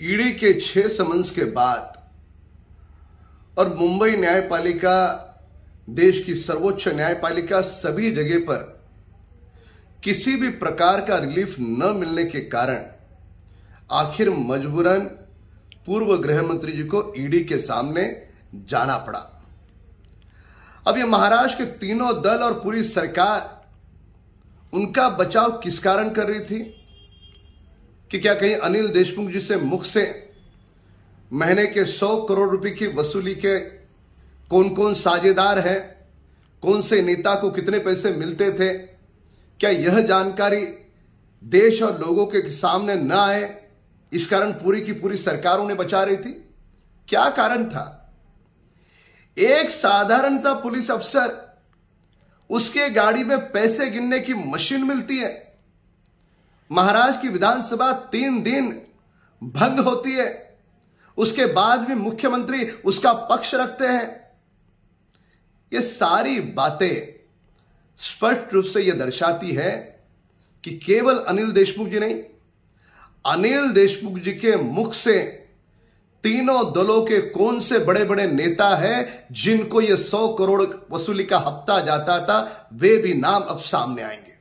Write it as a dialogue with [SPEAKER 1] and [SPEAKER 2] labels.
[SPEAKER 1] ED के छह summons के बाद और मुंबई न्यायपालिका देश की सर्वोच्च न्यायपालिका सभी जगह पर किसी भी प्रकार का रिलीफ न मिलने के कारण आखिर मजबूरन पूर्व गृह मंत्री जी को ईडी के सामने जाना पड़ा अब ये महाराष्ट्र के तीनों दल और पूरी सरकार उनका बचाव किस कारण कर रही थी कि क्या कहीं अनिल देशमुख जी से मुख से महीने के सौ करोड़ रुपए की वसूली के कौन कौन साझेदार है कौन से नेता को कितने पैसे मिलते थे क्या यह जानकारी देश और लोगों के सामने न आए इस कारण पूरी की पूरी सरकारों ने बचा रही थी क्या कारण था एक साधारण सा पुलिस अफसर उसके गाड़ी में पैसे गिनने की मशीन मिलती है महाराज की विधानसभा तीन दिन भंग होती है उसके बाद भी मुख्यमंत्री उसका पक्ष रखते हैं ये सारी बातें स्पष्ट रूप से यह दर्शाती है कि केवल अनिल देशमुख जी नहीं अनिल देशमुख जी के मुख से तीनों दलों के कौन से बड़े बड़े नेता हैं जिनको यह सौ करोड़ वसूली का हफ्ता जाता था वे भी नाम अब सामने आएंगे